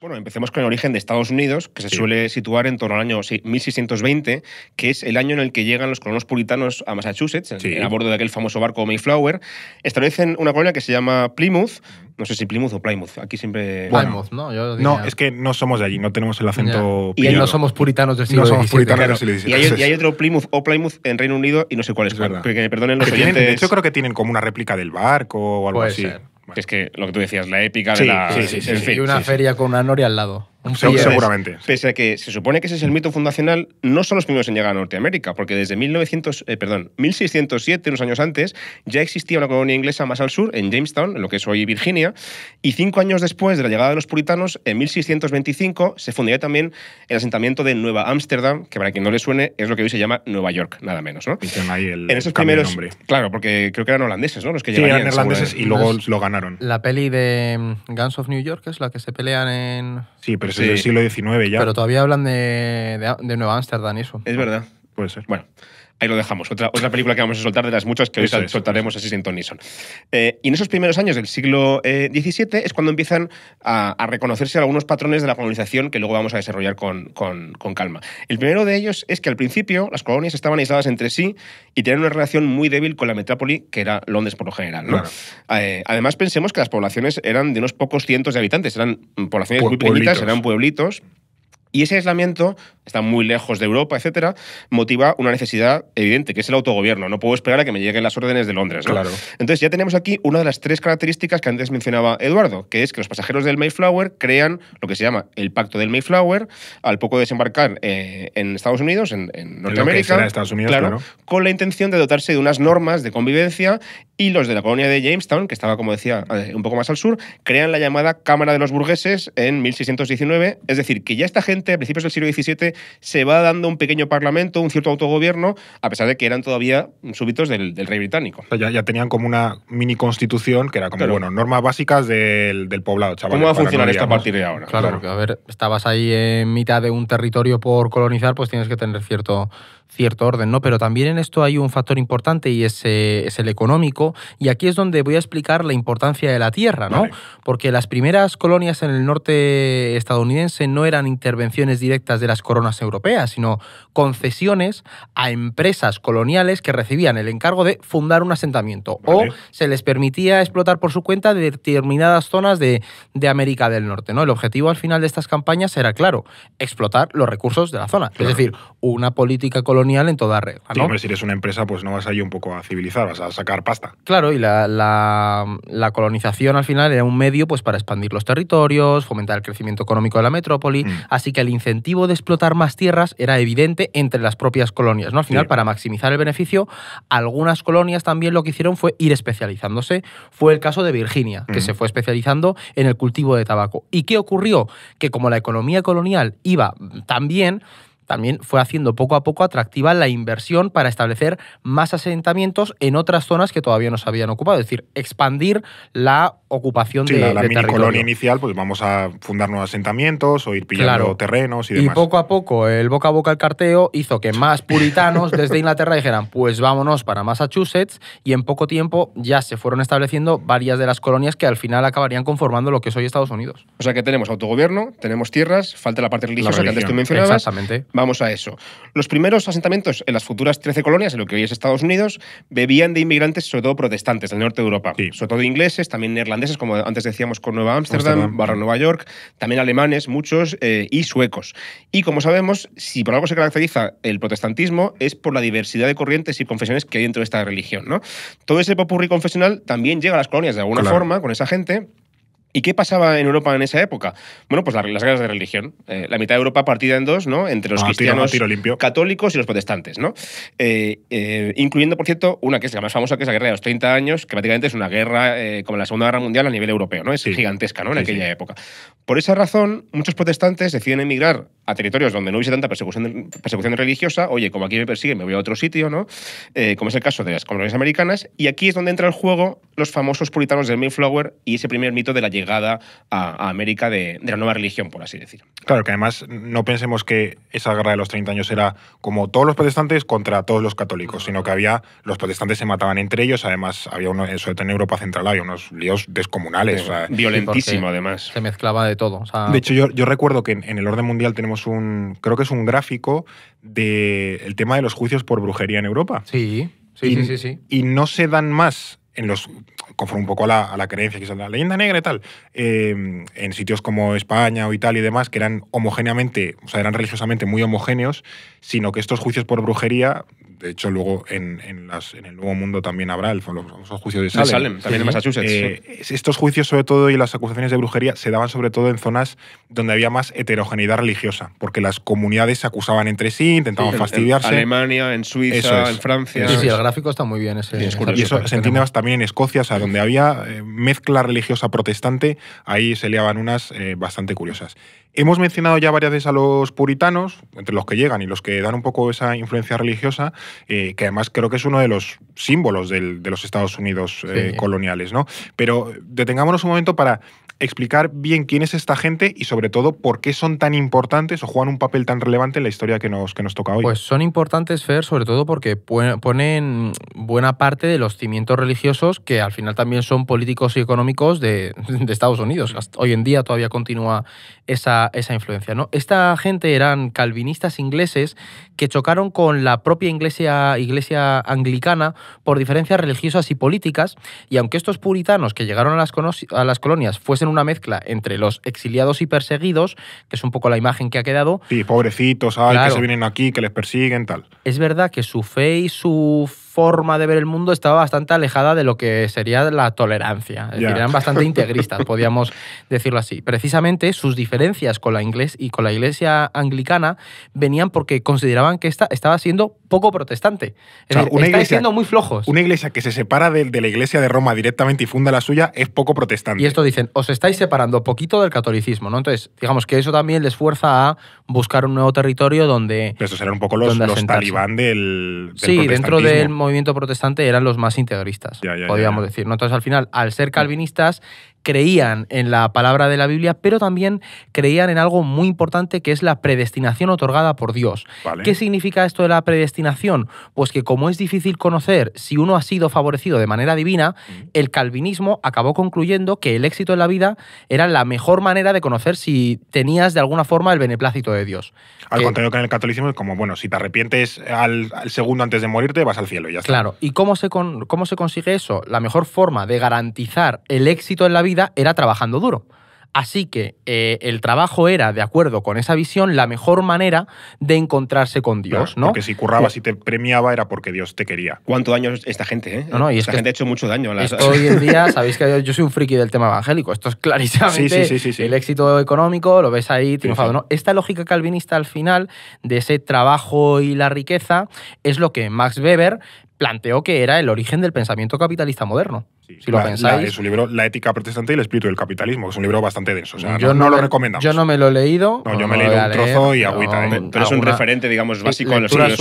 Bueno, empecemos con el origen de Estados Unidos, que se suele situar en torno al año 1620, que es el año en el que llegan los colonos puritanos a Massachusetts, a bordo de aquel famoso barco Mayflower. Establecen una colonia que se llama Plymouth. No sé si Plymouth o Plymouth, aquí siempre... Plymouth, ¿no? no, es que no somos de allí, no tenemos el acento... Y no somos puritanos del siglo No somos puritanos Y, hay, otro Plymouth o Plymouth en Reino Unido y no sé cuál es. es que, me perdonen los oyentes... de hecho, creo que tienen como una réplica del barco o algo así es que lo que tú decías, la épica de la. Y una feria con una noria al lado seguramente. Pese a que se supone que ese es el mito fundacional, no son los primeros en llegar a Norteamérica, porque desde 1900, eh, perdón, 1607, unos años antes, ya existía una colonia inglesa más al sur, en Jamestown, en lo que es hoy Virginia, y cinco años después de la llegada de los puritanos, en 1625, se fundaría también el asentamiento de Nueva Ámsterdam, que para quien no le suene, es lo que hoy se llama Nueva York, nada menos. ¿no? en esos primeros. Claro, porque creo que eran holandeses, ¿no? Los que sí, eran holandeses y pues, luego pues, lo ganaron. La peli de mm, Guns of New York es la que se pelean en. Sí, pero del siglo XIX ya. Pero todavía hablan de, de, Nueva Ámsterdam eso. Es verdad. Puede ser. Bueno, ahí lo dejamos. Otra, otra película que vamos a soltar de las muchas que hoy soltaremos así sin Tonyson. Eh, y en esos primeros años del siglo XVII eh, es cuando empiezan a, reconocerse algunos patrones de la colonización que luego vamos a desarrollar con, calma. El primero de ellos es que al principio las colonias estaban aisladas entre sí y tenían una relación muy débil con la metrópoli, que era Londres por lo general. Eh, además, pensemos que las poblaciones eran de unos pocos cientos de habitantes, eran poblaciones muy pequeñitas, eran pueblitos. Y ese aislamiento, está muy lejos de Europa, etcétera, motiva una necesidad evidente, que es el autogobierno. No puedo esperar a que me lleguen las órdenes de Londres. Claro. Entonces ya tenemos aquí una de las tres características que antes mencionaba Eduardo, que es que los pasajeros del Mayflower crean lo que se llama el Pacto del Mayflower al poco de desembarcar eh, en Estados Unidos, en, Norteamérica, Estados Unidos, con la intención de dotarse de unas normas de convivencia y los de la colonia de Jamestown, que estaba, como decía, eh, un poco más al sur, crean la llamada Cámara de los Burgueses en 1619. Es decir, que ya esta gente a principios del siglo XVII, se va dando un pequeño parlamento, un cierto autogobierno, a pesar de que eran todavía súbitos del, rey británico. ya, tenían como una mini constitución que era como, bueno, normas básicas del, poblado, ¿Cómo va a funcionar esto a partir de ahora? Claro, a ver, estabas ahí en mitad de un territorio por colonizar, pues tienes que tener cierto cierto orden, ¿no? Pero también en esto hay un factor importante y eh, es, el económico. Y aquí es donde voy a explicar la importancia de la tierra, ¿no? Porque las primeras colonias en el norte estadounidense no eran intervenciones directas de las coronas europeas, sino concesiones a empresas coloniales que recibían el encargo de fundar un asentamiento. O se les permitía explotar por su cuenta determinadas zonas de, América del Norte, ¿no? El objetivo al final de estas campañas era, claro, explotar los recursos de la zona. Es decir, una política colonial colonial en toda regla. ¿no? hombre, si eres una empresa, pues no vas ahí un poco a civilizar, vas a sacar pasta. Claro, y la, colonización al final era un medio pues, para expandir los territorios, fomentar el crecimiento económico de la metrópoli, mm. así que el incentivo de explotar más tierras era evidente entre las propias colonias. Al final, para maximizar el beneficio, algunas colonias también lo que hicieron fue ir especializándose. Fue el caso de Virginia, que mm. se fue especializando en el cultivo de tabaco. ¿Y qué ocurrió? Que como la economía colonial iba mm, tan bien, también fue haciendo poco a poco atractiva la inversión para establecer más asentamientos en otras zonas que todavía no se habían ocupado, es decir, expandir la ocupación de, la, la colonia inicial, pues vamos a fundar nuevos asentamientos o ir pillando terrenos y demás. Y poco a poco el boca a boca el carteo hizo que más puritanos desde Inglaterra dijeran, pues vámonos para Massachusetts y en poco tiempo ya se fueron estableciendo varias de las colonias que al final acabarían conformando lo que es hoy Estados Unidos. O sea que tenemos autogobierno, tenemos tierras, falta la parte religiosa que antes tú mencionabas. Exactamente. Vamos a eso. Los primeros asentamientos en las futuras 13 colonias, en lo que hoy es Estados Unidos, bebían de inmigrantes sobre todo protestantes del norte de Europa, sí. sobre todo ingleses, también neerlandeses como antes decíamos, con Nueva Ámsterdam, barra Nueva York, también alemanes, muchos, eh, y suecos. Y como sabemos, si por algo se caracteriza el protestantismo es por la diversidad de corrientes y confesiones que hay dentro de esta religión. ¿no? Todo ese popurrí confesional también llega a las colonias de alguna forma con esa gente ¿Y qué pasaba en Europa en esa época? Bueno, pues las, guerras de religión. Eh, la mitad de Europa partida en dos, ¿no? Entre los ah, ah, cristianos católicos y los protestantes, ¿no? Eh, eh, incluyendo, por cierto, una que es la más famosa, que es la guerra de los 30 años, que prácticamente es una guerra como la Segunda Guerra Mundial a nivel europeo, ¿no? Es gigantesca, ¿no? En aquella época. Por esa razón, muchos protestantes deciden emigrar a territorios donde no hubiese tanta persecución, religiosa. Oye, como aquí me persiguen, me voy a otro sitio, ¿no? como es el caso de las colonias americanas. Y aquí es donde entra en juego los famosos puritanos del Mayflower y ese primer mito de la llegada a, América de, la nueva religión, por así decir. Claro, que además no pensemos que esa guerra de los 30 años era como todos los protestantes contra todos los católicos, sino que había los protestantes se mataban entre ellos, además había uno, sobre todo en Europa Central había unos líos descomunales. violentísimo además. Se mezclaba de todo. De hecho, yo, recuerdo que en, el orden mundial tenemos un, creo que es un gráfico del tema de los juicios por brujería en Europa. Sí. sí, sí, sí. Y no se dan más en los conforme un poco a la, creencia que es la leyenda negra y tal, em, en sitios como España o Italia y demás, que eran homogéneamente, o sea, eran religiosamente muy homogéneos, sino que estos juicios por brujería de hecho, luego en, el Nuevo Mundo también habrá los juicios de Salem. también en Massachusetts. Eh, estos juicios, sobre todo, y las acusaciones de brujería se daban sobre todo en zonas donde había más heterogeneidad religiosa, porque las comunidades se acusaban entre sí, intentaban fastidiarse. En, Alemania, en Suiza, en Francia. Sí, el gráfico está muy bien ese. y eso se entiende más también en Escocia, o donde había eh, mezcla religiosa protestante, ahí se leaban unas eh, bastante curiosas. Hemos mencionado ya varias veces a los puritanos, entre los que llegan y los que dan un poco esa influencia religiosa, eh, que además creo que es uno de los símbolos de los Estados Unidos eh, coloniales. ¿no? Pero eh, detengámonos un momento para explicar bien quién es esta gente y sobre todo por qué son tan importantes o juegan un papel tan relevante en la historia que nos, que nos toca hoy. Pues son importantes, Fer, sobre todo porque ponen buena parte de los cimientos religiosos que al final también son políticos y económicos de, Estados Unidos. hoy en día todavía continúa esa, esa influencia. ¿no? Esta gente eran calvinistas ingleses que chocaron con la propia iglesia, iglesia anglicana por diferencias religiosas y políticas y aunque estos puritanos que llegaron a las colonias fuesen una mezcla entre los exiliados y perseguidos, que es un poco la imagen que ha quedado. Sí, pobrecitos, ay, que se vienen aquí, que les persiguen, tal. Es verdad que su fe y su forma de ver el mundo estaba bastante alejada de lo que sería la tolerancia. eran bastante integristas, podríamos decirlo así. Precisamente sus diferencias con la, inglés y con la iglesia anglicana venían porque consideraban que esta estaba siendo poco protestante. una iglesia, siendo muy flojos. Una iglesia que se separa de, la iglesia de Roma directamente y funda la suya es poco protestante. Y esto dicen, os estáis separando poquito del catolicismo, ¿no? Entonces, digamos que eso también les fuerza a buscar un nuevo territorio donde. Pero estos eran un poco los, los talibán del, Sí, dentro del movimiento protestante eran los más integristas, podríamos decir. Entonces, al final, al ser calvinistas, creían en la palabra de la Biblia, pero también creían en algo muy importante que es la predestinación otorgada por Dios. ¿Qué significa esto de la predestinación? Pues que como es difícil conocer si uno ha sido favorecido de manera divina, el calvinismo acabó concluyendo que el éxito en la vida era la mejor manera de conocer si tenías de alguna forma el beneplácito de Dios. Al contrario que en el catolicismo es como, bueno, si te arrepientes al, segundo antes de morirte, vas al cielo. Ya Claro, ¿y cómo se, cómo se consigue eso? La mejor forma de garantizar el éxito en la vida vida era trabajando duro. Así que eh, el trabajo era, de acuerdo con esa visión, la mejor manera de encontrarse con Dios, ¿no? Porque si currabas eh, y te premiaba era porque Dios te quería. ¿Cuánto daño esta gente, eh? esta gente ha hecho mucho daño. A las... Hoy en día, sabéis que yo soy un friki del tema evangélico. Esto es clarísimo. sí, el éxito económico, lo ves ahí triunfado, Esta lógica calvinista al final de ese trabajo y la riqueza es lo que Max Weber planteó que era el origen del pensamiento capitalista moderno si lo pensáis. es un libro, La ética protestante y el espíritu del capitalismo, que es un libro bastante denso. yo no, lo recomendamos. Yo no me lo he leído. No, yo me he leído un trozo y agüita. ¿eh? Pero, es un referente, digamos, básico en los libros.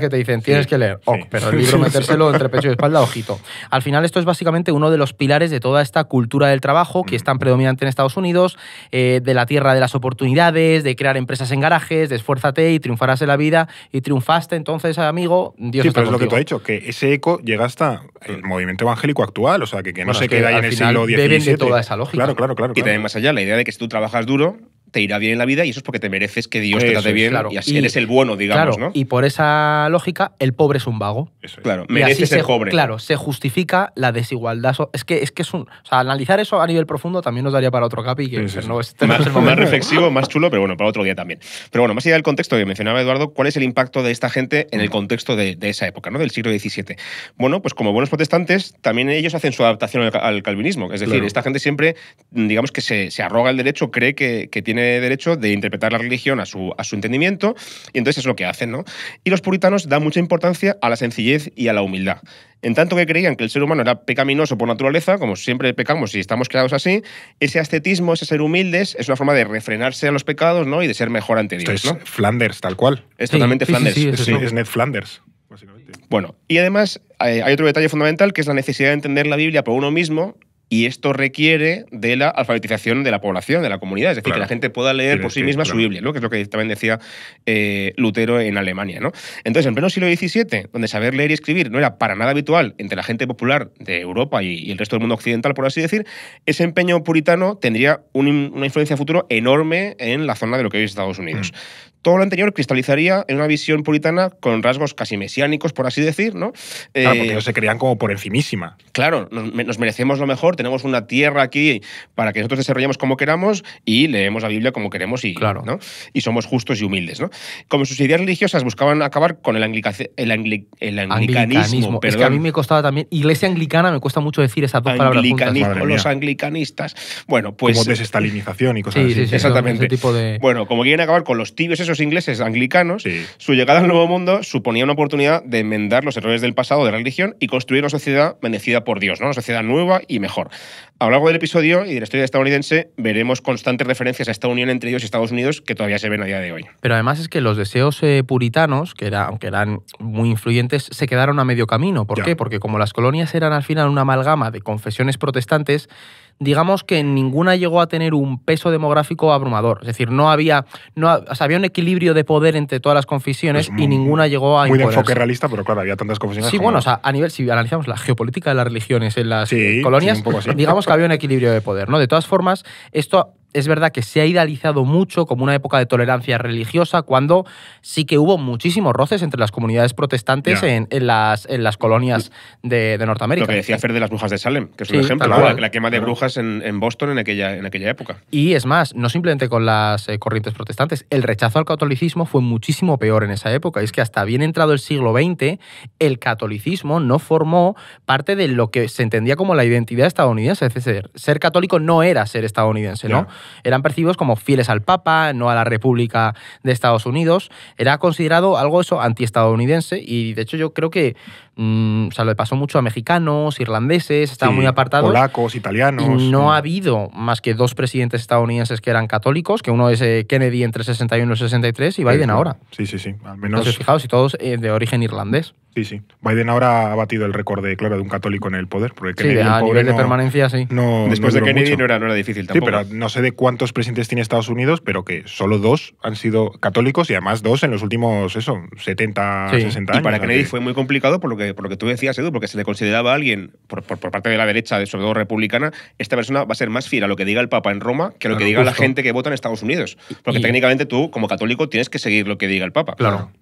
que te dicen, tienes que leer. pero el libro metérselo entre pecho y espalda, ojito. Al final esto es básicamente uno de los pilares de toda esta cultura del trabajo que es tan mm. predominante en Estados Unidos, eh, de la tierra de las oportunidades, de crear empresas en garajes, de esfuérzate y triunfarás en la vida y triunfaste entonces, amigo, Dios Sí, pero es lo que tú has dicho, que ese eco llega hasta el movimiento evangélico actual o sea, que, no se queda ahí en el siglo XVII. Beben de toda esa lógica. Claro, claro, claro. Y también más allá, la idea de que si tú trabajas duro, te irá bien en la vida y eso es porque te mereces que Dios te trate bien y así él eres el bueno, digamos, Y por esa lógica, el pobre es un vago. Claro, mereces ser pobre. Claro, se justifica la desigualdad. Es que es que es un. O sea, analizar eso a nivel profundo también nos daría para otro capi. Que, no, más, más reflexivo, más chulo, pero bueno, para otro día también. Pero bueno, más allá del contexto que mencionaba Eduardo, ¿cuál es el impacto de esta gente en el contexto de, esa época, ¿no? Del siglo XVII. Bueno, pues como buenos protestantes, también ellos hacen su adaptación al, calvinismo. Es decir, esta gente siempre, digamos que se, arroga el derecho, cree que, que tiene derecho de interpretar la religión a su, entendimiento, y entonces es lo que hacen, ¿no? Y los puritanos dan mucha importancia a la sencillez y a la humildad. En tanto que creían que el ser humano era pecaminoso por naturaleza, como siempre pecamos y estamos creados así, ese ascetismo, ese ser humildes, es una forma de refrenarse a los pecados ¿no? y de ser mejor ante Dios. Esto es Flanders, tal cual. Es totalmente Flanders. Sí, es, es Ned Flanders. Básicamente. Bueno, y además eh, hay otro detalle fundamental que es la necesidad de entender la Biblia por uno mismo y esto requiere de la alfabetización de la población, de la comunidad, es decir, que la gente pueda leer por sí misma su Biblia, que es lo que también decía eh, Lutero en Alemania. ¿no? Entonces, en pleno siglo XVII, donde saber leer y escribir no era para nada habitual entre la gente popular de Europa y, el resto del mundo occidental, por así decir, ese empeño puritano tendría una influencia futuro enorme en la zona de lo que hoy es Estados Unidos. Mm. Todo lo anterior cristalizaría en una visión puritana con rasgos casi mesiánicos, por así decir, ¿no? Claro, eh, porque ellos se creían como por encimísima. Claro, nos merecemos lo mejor, tenemos una tierra aquí para que nosotros desarrollemos como queramos y leemos la Biblia como queremos y, y somos justos y humildes. ¿no? Como sus ideas religiosas buscaban acabar con el, anglicanismo. Es que a mí me costaba también, iglesia anglicana, me cuesta mucho decir esas dos palabras Los anglicanistas. Bueno, pues... Como eh, desestalinización y cosas así. Exactamente. Bueno, como quieren acabar con los tibios esos ingleses anglicanos, su llegada al Nuevo Mundo suponía una oportunidad de enmendar los errores del pasado de la religión y construir una sociedad bendecida por Dios, ¿no? una sociedad nueva y mejor. A lo largo del episodio y de la historia estadounidense veremos constantes referencias a esta unión entre ellos y Estados Unidos que todavía se ven a día de hoy. Pero además es que los deseos eh, puritanos, que era, aunque eran muy influyentes, se quedaron a medio camino. ¿Por qué? Porque como las colonias eran al final una amalgama de confesiones protestantes, digamos que ninguna llegó a tener un peso demográfico abrumador. Es decir, no había, no, había un equilibrio de poder entre todas las confesiones y ninguna llegó a. Muy de enfoque realista, pero claro, había tantas confesiones. Sí, bueno, o sea, a nivel, si analizamos la geopolítica de las religiones en las colonias, digamos que había un equilibrio de poder. ¿no? De todas formas, esto es verdad que se ha idealizado mucho como una época de tolerancia religiosa, cuando sí que hubo muchísimos roces entre las comunidades protestantes en, las, colonias de, Norteamérica. Lo que decía Fer de las brujas de Salem, que es un ejemplo, la, quema de brujas en, Boston en aquella, época. Y es más, no simplemente con las eh, corrientes protestantes, el rechazo al catolicismo fue muchísimo peor en esa época. es que hasta bien entrado el siglo XX, el catolicismo no formó parte de lo que se entendía como la identidad estadounidense. Es decir, ser católico no era ser estadounidense, ¿no? eran percibidos como fieles al Papa, no a la República de Estados Unidos. Era considerado algo eso antiestadounidense y de hecho yo creo que Mm, o sea, lo pasó mucho a mexicanos, irlandeses, estaban muy apartados. Polacos, italianos. no mm. ha habido más que dos presidentes estadounidenses que eran católicos, que uno es eh, Kennedy entre 61 y 63 y Biden ahora. Sí, sí, sí. Al menos... Entonces, fijaos, y todos eh, de origen irlandés. Sí, sí. Biden ahora ha batido el récord de, claro, de un católico en el poder. Porque sí, a nivel de permanencia, sí. Después de Kennedy no era, difícil tampoco. Sí, pero no sé de cuántos presidentes tiene Estados Unidos, pero que solo dos han sido católicos y además dos en los últimos, eso, 70, 60 años. Y para Kennedy fue muy complicado por lo que por lo que tú decías, Edu, porque se le consideraba a alguien, por, parte de la derecha, sobre todo republicana, esta persona va a ser más fiel a lo que diga el Papa en Roma que a lo que diga la gente que vota en Estados Unidos. Porque técnicamente tú, como católico, tienes que seguir lo que diga el Papa. Claro.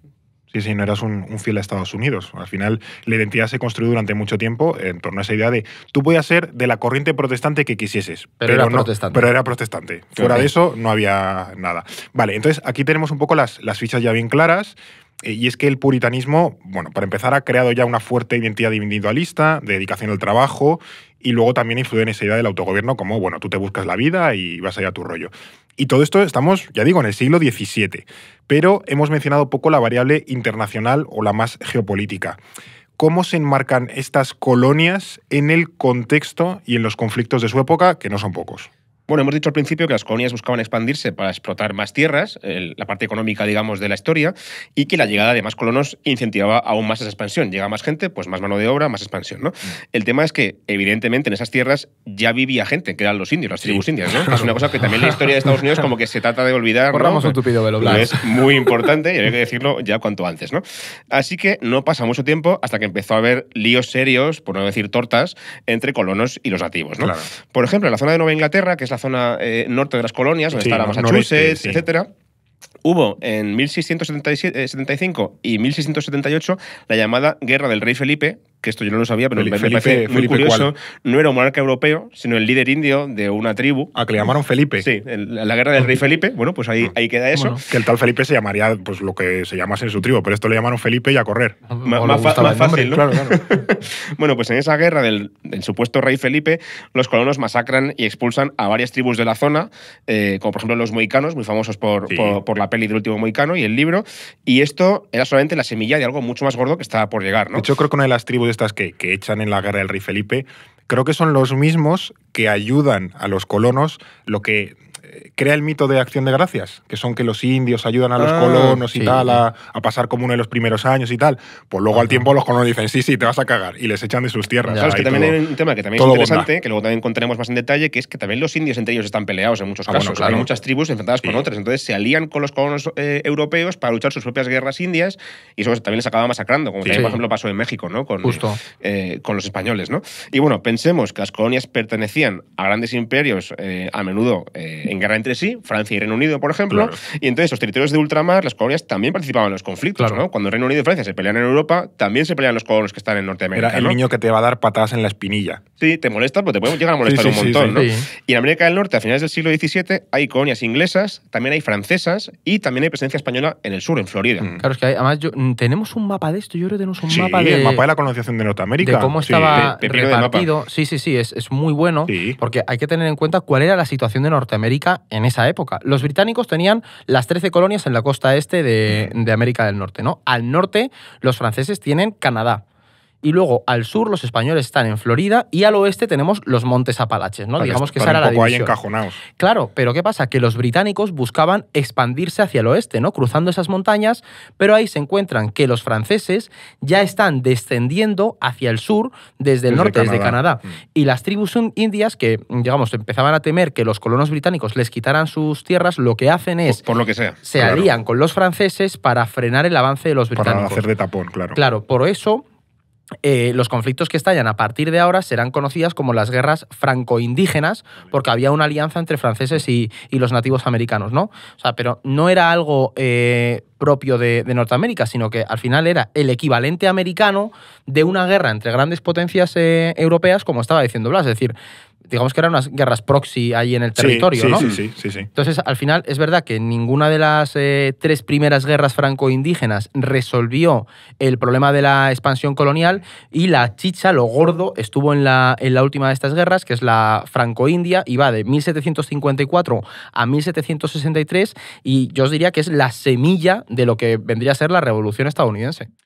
Sí, sí, no eras un, fiel a Estados Unidos. Al final, la identidad se construyó durante mucho tiempo en torno a esa idea de tú podías ser de la corriente protestante que quisieses. Pero, era protestante. Pero era protestante. Fuera de eso, no había nada. Vale, entonces aquí tenemos un poco las fichas ya bien claras. Eh, y es que el puritanismo, bueno, para empezar, ha creado ya una fuerte identidad individualista, dedicación al trabajo, y luego también influye en esa idea del autogobierno como, bueno, tú te buscas la vida y vas allá a tu rollo. Y todo esto estamos, ya digo, en el siglo XVII, pero hemos mencionado poco la variable internacional o la más geopolítica. ¿Cómo se enmarcan estas colonias en el contexto y en los conflictos de su época, que no son pocos? Bueno, hemos dicho al principio que las colonias buscaban expandirse para explotar más tierras, la parte económica, digamos, de la historia, y que la llegada de más colonos incentivaba aún más esa expansión. Llega más gente, pues más mano de obra, más expansión, ¿no? Mm. El tema es que, evidentemente, en esas tierras ya vivía gente, que eran los indios, las tribus indias, ¿no? Es una cosa que también la historia de Estados Unidos como que se trata de olvidar. un tupido velo Es muy importante y hay que decirlo ya cuanto antes, ¿no? Así que no pasa mucho tiempo hasta que empezó a haber líos serios, por no decir tortas, entre colonos y los nativos, ¿no? Por ejemplo, en la zona de Nueva Inglaterra, que es la zona eh, norte de las colonias, donde sí, Massachusetts, etcétera. Hubo en 1675 y 1678 eh, la llamada Guerra del Rey Felipe, que esto yo no lo sabía, pero me parece muy curioso, no era un monarca europeo, sino el líder indio de una tribu. Ah, que le llamaron Felipe. Sí, la guerra del rey Felipe, bueno, pues ahí, ahí queda eso. que el tal Felipe se llamaría pues lo que se llamase en su tribu, pero esto le llamaron Felipe y a correr. Ah, más, fácil, Claro, bueno, pues en esa guerra del, supuesto rey Felipe, los colonos masacran y expulsan a varias tribus de la zona, eh, como por ejemplo los moicanos, muy famosos por, por, la peli del último moicano y el libro, y esto era solamente la semilla de algo mucho más gordo que estaba por llegar, ¿no? De creo que una de las tribus estas que, que echan en la guerra del rey Felipe, creo que son los mismos que ayudan a los colonos, lo que eh, crea el mito de acción de gracias, que son que los indios ayudan a los ah, colonos y tal a, pasar como uno de los primeros años y tal. Pues luego al tiempo los colonos dicen, sí, sí, te vas a cagar y les echan de sus tierras. que también hay un tema que también es interesante, que luego también contaremos más en detalle, que es que también los indios entre ellos están peleados en muchos ah, casos. Hay muchas tribus enfrentadas con otras, entonces se alían con los colonos eh, europeos para luchar sus propias guerras indias y eso también les acaba masacrando, como por ejemplo pasó en México, ¿no? Eh, con, los españoles, ¿no? Y bueno, pensemos que las colonias pertenecían a grandes imperios eh, a menudo eh, en guerra entre sí, Francia y Reino Unido, por ejemplo, y entonces los territorios de ultramar, las colonias también participaban en los conflictos, ¿no? Cuando Reino Unido y Francia se pelean en Europa, también se pelean los colonos que están en Norteamérica. Era el niño que te va a dar patadas en la espinilla. Sí, te molesta pero te pueden llegar a molestar un montón, Y en América del Norte, a finales del siglo XVII, hay colonias inglesas, también hay francesas y también hay presencia española en el sur, en Florida. Mm. Claro, es que además mm, tenemos un mapa de esto, yo creo que tenemos un mapa de... el mapa de la colonización de Norteamérica. De cómo estaba repartido. Sí, sí, sí, es, muy bueno. Porque hay que tener en cuenta cuál era la situación de Norteamérica en esa época. Los británicos tenían las 13 colonias en la costa este de, de América del Norte, ¿no? Al norte, los franceses tienen Canadá y luego al sur los españoles están en Florida y al oeste tenemos los Montes Apalaches, ¿no? Digamos que esa era la encajonados. Claro, pero ¿qué pasa? Que los británicos buscaban expandirse hacia el oeste, ¿no? Cruzando esas montañas, pero ahí se encuentran que los franceses ya están descendiendo hacia el sur desde el norte, desde Canadá. Mm. Y las tribus indias que, digamos, empezaban a temer que los colonos británicos les quitaran sus tierras, lo que hacen es... Por, lo que sea. Se harían alían con los franceses para frenar el avance de los británicos. Para hacer de tapón, claro. Claro, por eso eh, los conflictos que estallan a partir de ahora serán conocidas como las guerras franco-indígenas, porque había una alianza entre franceses y, los nativos americanos, ¿no? O sea, pero no era algo eh, propio de, Norteamérica, sino que al final era el equivalente americano de una guerra entre grandes potencias eh, europeas, como estaba diciendo Blas. Es decir, digamos que eran unas guerras proxy ahí en el territorio, ¿no? Sí, sí, sí, sí, Entonces, al final, es verdad que ninguna de las eh, tres primeras guerras franco-indígenas resolvió el problema de la expansión colonial y la chicha, lo gordo, estuvo en la, en la última de estas guerras, que es la franco-india, y va de 1754 a 1763, y yo os diría que es la semilla de lo que vendría a ser la revolución estadounidense.